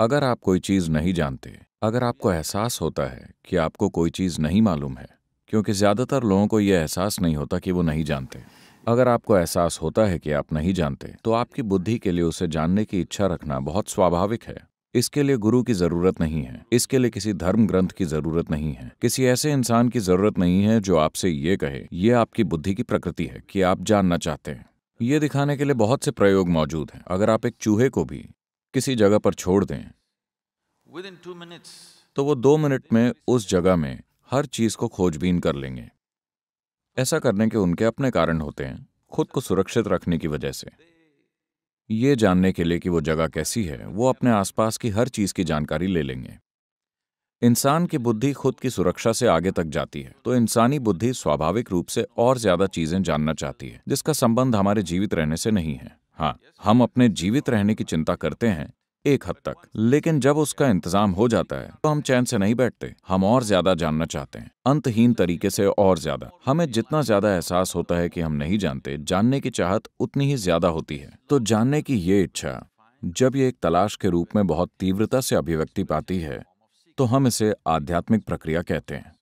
अगर आप कोई चीज नहीं जानते अगर आपको एहसास होता है कि आपको कोई चीज नहीं मालूम है क्योंकि ज्यादातर लोगों को यह एहसास नहीं होता कि वो नहीं जानते अगर आपको एहसास होता है कि आप नहीं जानते तो आपकी बुद्धि के लिए उसे जानने की इच्छा रखना बहुत स्वाभाविक है इसके लिए गुरु की जरूरत नहीं है इसके लिए किसी धर्म ग्रंथ की जरूरत नहीं है किसी ऐसे इंसान की जरूरत नहीं है जो आपसे ये कहे ये आपकी बुद्धि की प्रकृति है कि आप जानना चाहते हैं ये दिखाने के लिए बहुत से प्रयोग मौजूद हैं अगर आप एक चूहे को भी किसी जगह पर छोड़ दें तो वो दो मिनट में उस जगह में हर चीज को खोजबीन कर लेंगे ऐसा करने के उनके अपने कारण होते हैं खुद को सुरक्षित रखने की वजह से ये जानने के लिए कि वो जगह कैसी है वो अपने आसपास की हर चीज की जानकारी ले लेंगे इंसान की बुद्धि खुद की सुरक्षा से आगे तक जाती है तो इंसानी बुद्धि स्वाभाविक रूप से और ज्यादा चीजें जानना चाहती है जिसका संबंध हमारे जीवित रहने से नहीं है हाँ हम अपने जीवित रहने की चिंता करते हैं एक हद तक लेकिन जब उसका इंतजाम हो जाता है तो हम चैन से नहीं बैठते हम और ज्यादा जानना चाहते हैं अंतहीन तरीके से और ज्यादा हमें जितना ज्यादा एहसास होता है कि हम नहीं जानते जानने की चाहत उतनी ही ज्यादा होती है तो जानने की ये इच्छा जब ये एक तलाश के रूप में बहुत तीव्रता से अभिव्यक्ति पाती है तो हम इसे आध्यात्मिक प्रक्रिया कहते हैं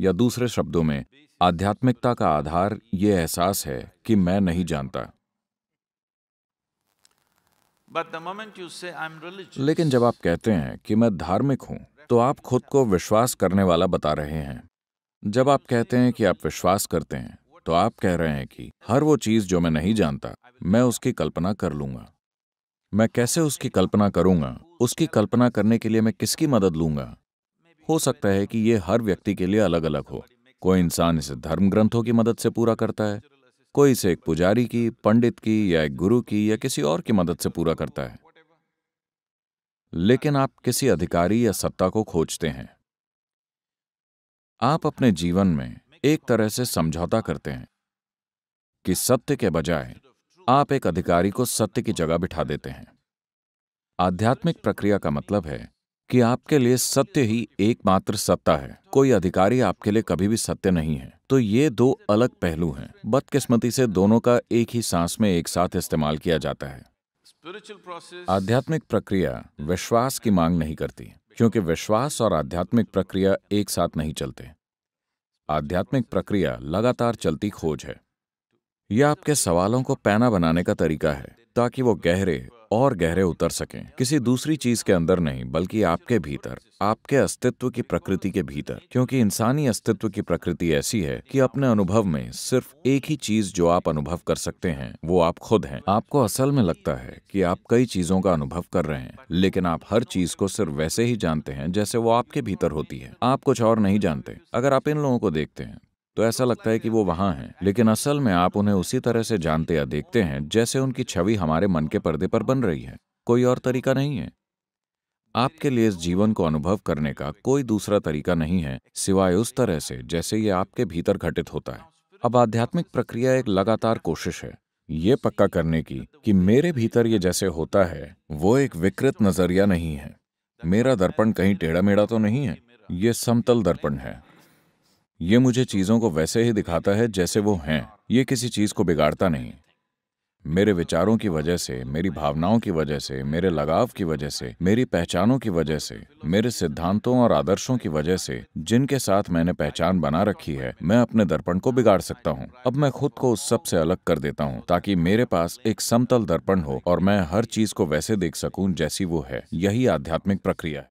या दूसरे शब्दों में आध्यात्मिकता का आधार ये एहसास है कि मैं नहीं जानता लेकिन जब आप कहते हैं कि मैं धार्मिक हूं, तो आप खुद को विश्वास करने वाला बता रहे हैं जब आप कहते हैं कि आप विश्वास करते हैं तो आप कह रहे हैं कि हर वो चीज जो मैं नहीं जानता मैं उसकी कल्पना कर लूंगा मैं कैसे उसकी कल्पना करूंगा उसकी कल्पना करने के लिए मैं किसकी मदद लूंगा हो सकता है कि ये हर व्यक्ति के लिए अलग अलग हो कोई इंसान इसे धर्म ग्रंथों की मदद से पूरा करता है कोई इसे एक पुजारी की पंडित की या एक गुरु की या किसी और की मदद से पूरा करता है लेकिन आप किसी अधिकारी या सत्ता को खोजते हैं आप अपने जीवन में एक तरह से समझौता करते हैं कि सत्य के बजाय आप एक अधिकारी को सत्य की जगह बिठा देते हैं आध्यात्मिक प्रक्रिया का मतलब है कि आपके लिए सत्य ही एकमात्र सत्ता है कोई अधिकारी आपके लिए कभी भी सत्य नहीं है तो ये दो अलग पहलू हैं बदकिस्मती से दोनों का एक ही सांस में एक साथ इस्तेमाल किया जाता है आध्यात्मिक प्रक्रिया विश्वास की मांग नहीं करती क्योंकि विश्वास और आध्यात्मिक प्रक्रिया एक साथ नहीं चलते आध्यात्मिक प्रक्रिया लगातार चलती खोज है यह आपके सवालों को पैना बनाने का तरीका है ताकि वो गहरे और गहरे उतर सकें किसी दूसरी चीज के अंदर नहीं बल्कि आपके भीतर आपके अस्तित्व की प्रकृति के भीतर क्योंकि इंसानी अस्तित्व की प्रकृति ऐसी है कि अपने अनुभव में सिर्फ एक ही चीज जो आप अनुभव कर सकते हैं वो आप खुद हैं आपको असल में लगता है कि आप कई चीजों का अनुभव कर रहे हैं लेकिन आप हर चीज को सिर्फ वैसे ही जानते हैं जैसे वो आपके भीतर होती है आप कुछ और नहीं जानते अगर आप इन लोगों को देखते हैं तो ऐसा लगता है कि वो वहाँ हैं लेकिन असल में आप उन्हें उसी तरह से जानते या देखते हैं जैसे उनकी छवि हमारे मन के पर्दे पर बन रही है कोई और तरीका नहीं है आपके लिए इस जीवन को अनुभव करने का कोई दूसरा तरीका नहीं है सिवाय उस तरह से जैसे ये आपके भीतर घटित होता है अब आध्यात्मिक प्रक्रिया एक लगातार कोशिश है ये पक्का करने की कि मेरे भीतर ये जैसे होता है वो एक विकृत नजरिया नहीं है मेरा दर्पण कहीं टेढ़ा मेढ़ा तो नहीं है ये समतल दर्पण है ये मुझे चीजों को वैसे ही दिखाता है जैसे वो हैं ये किसी चीज को बिगाड़ता नहीं मेरे विचारों की वजह से मेरी भावनाओं की वजह से मेरे लगाव की वजह से मेरी पहचानों की वजह से मेरे सिद्धांतों और आदर्शों की वजह से जिनके साथ मैंने पहचान बना रखी है मैं अपने दर्पण को बिगाड़ सकता हूँ अब मैं खुद को उस सब से अलग कर देता हूँ ताकि मेरे पास एक समतल दर्पण हो और मैं हर चीज को वैसे देख सकूँ जैसी वो है यही आध्यात्मिक प्रक्रिया है